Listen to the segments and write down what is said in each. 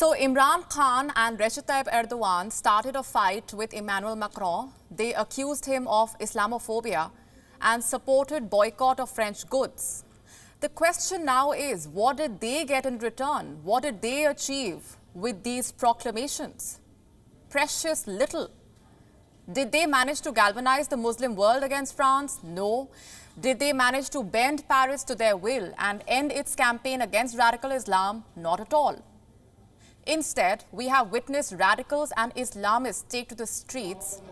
So Imran Khan and Recep Tayyip Erdogan started a fight with Emmanuel Macron. They accused him of Islamophobia and supported boycott of French goods. The question now is, what did they get in return? What did they achieve with these proclamations? Precious little. Did they manage to galvanize the Muslim world against France? No. Did they manage to bend Paris to their will and end its campaign against radical Islam? Not at all. Instead, we have witnessed radicals and Islamists take to the streets,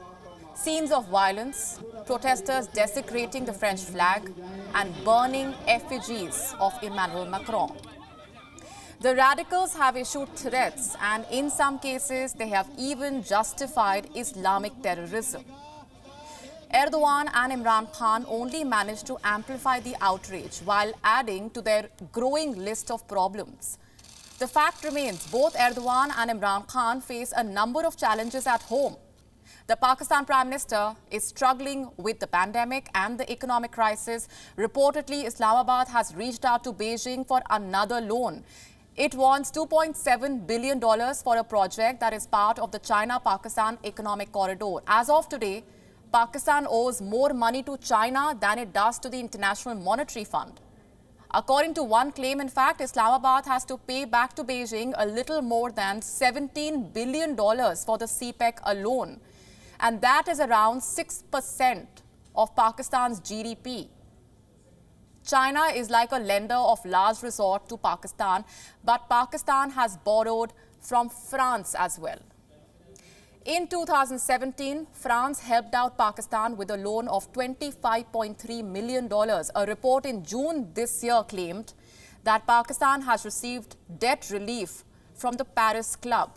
scenes of violence, protesters desecrating the French flag and burning effigies of Emmanuel Macron. The radicals have issued threats and in some cases they have even justified Islamic terrorism. Erdogan and Imran Khan only managed to amplify the outrage while adding to their growing list of problems the fact remains both Erdogan and Imran Khan face a number of challenges at home. The Pakistan Prime Minister is struggling with the pandemic and the economic crisis. Reportedly, Islamabad has reached out to Beijing for another loan. It wants $2.7 billion for a project that is part of the China-Pakistan Economic Corridor. As of today, Pakistan owes more money to China than it does to the International Monetary Fund. According to one claim, in fact, Islamabad has to pay back to Beijing a little more than $17 billion for the CPEC alone. And that is around 6% of Pakistan's GDP. China is like a lender of large resort to Pakistan, but Pakistan has borrowed from France as well. In 2017, France helped out Pakistan with a loan of $25.3 million. A report in June this year claimed that Pakistan has received debt relief from the Paris Club.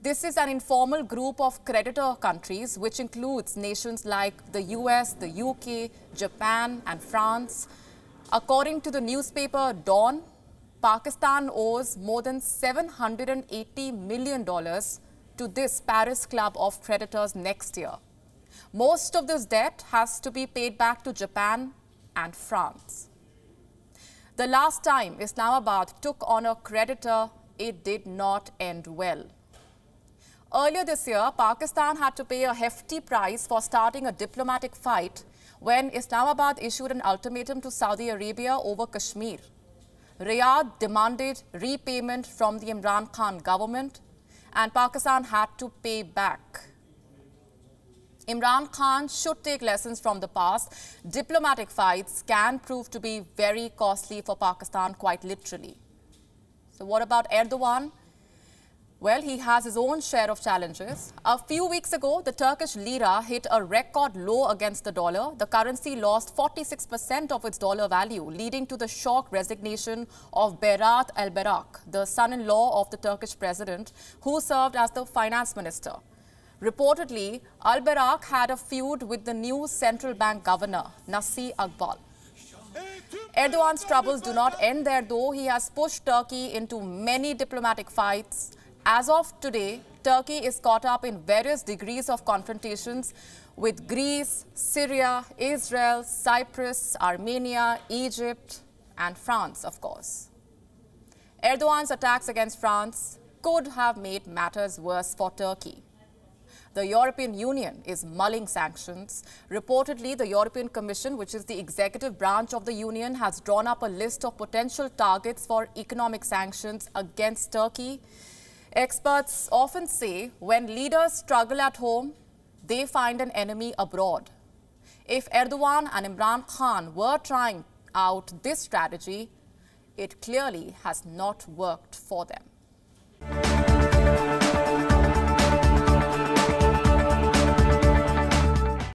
This is an informal group of creditor countries, which includes nations like the US, the UK, Japan, and France. According to the newspaper Dawn, Pakistan owes more than $780 million to this Paris club of creditors next year. Most of this debt has to be paid back to Japan and France. The last time Islamabad took on a creditor, it did not end well. Earlier this year, Pakistan had to pay a hefty price for starting a diplomatic fight when Islamabad issued an ultimatum to Saudi Arabia over Kashmir. Riyadh demanded repayment from the Imran Khan government and Pakistan had to pay back. Imran Khan should take lessons from the past. Diplomatic fights can prove to be very costly for Pakistan, quite literally. So what about Erdogan? Well, he has his own share of challenges. A few weeks ago, the Turkish lira hit a record low against the dollar. The currency lost 46% of its dollar value, leading to the shock resignation of Berat al berak the son-in-law of the Turkish president, who served as the finance minister. Reportedly, al-Berak had a feud with the new central bank governor, Nasi Akbal. Erdogan's troubles do not end there, though. He has pushed Turkey into many diplomatic fights as of today, Turkey is caught up in various degrees of confrontations with Greece, Syria, Israel, Cyprus, Armenia, Egypt, and France, of course. Erdogan's attacks against France could have made matters worse for Turkey. The European Union is mulling sanctions. Reportedly, the European Commission, which is the executive branch of the Union, has drawn up a list of potential targets for economic sanctions against Turkey. Experts often say when leaders struggle at home, they find an enemy abroad. If Erdogan and Imran Khan were trying out this strategy, it clearly has not worked for them.